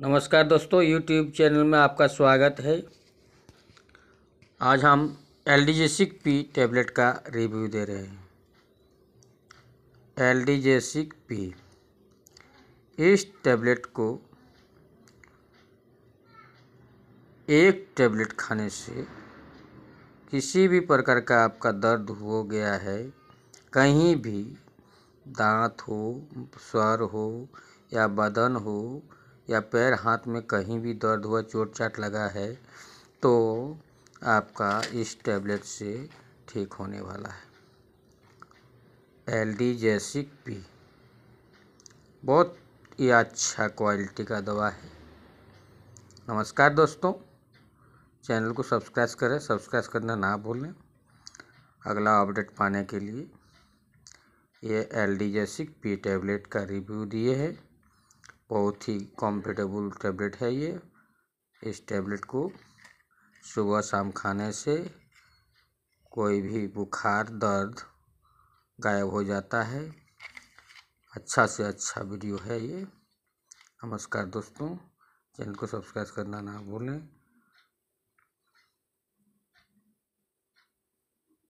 नमस्कार दोस्तों YouTube channel में आपका स्वागत है आज हम एल डी जेसिक पी टेबलेट का रिव्यू दे रहे हैं एल डी जेसिक पी इस टेबलेट को एक टेबलेट खाने से किसी भी प्रकार का आपका दर्द हो गया है कहीं भी दांत हो स्वर हो या बदन हो या पैर हाथ में कहीं भी दर्द हुआ चोट चाट लगा है तो आपका इस टैबलेट से ठीक होने वाला है एल डी जैसिक पी बहुत ही अच्छा क्वालिटी का दवा है नमस्कार दोस्तों चैनल को सब्सक्राइब करें सब्सक्राइब करना ना भूलें अगला अपडेट पाने के लिए ये एल डी जैसिक पी टैबलेट का रिव्यू दिए है बहुत ही कम्फर्टेबल टैबलेट है ये इस टैबलेट को सुबह शाम खाने से कोई भी बुखार दर्द गायब हो जाता है अच्छा से अच्छा वीडियो है ये नमस्कार दोस्तों चैनल को सब्सक्राइब करना ना भूलें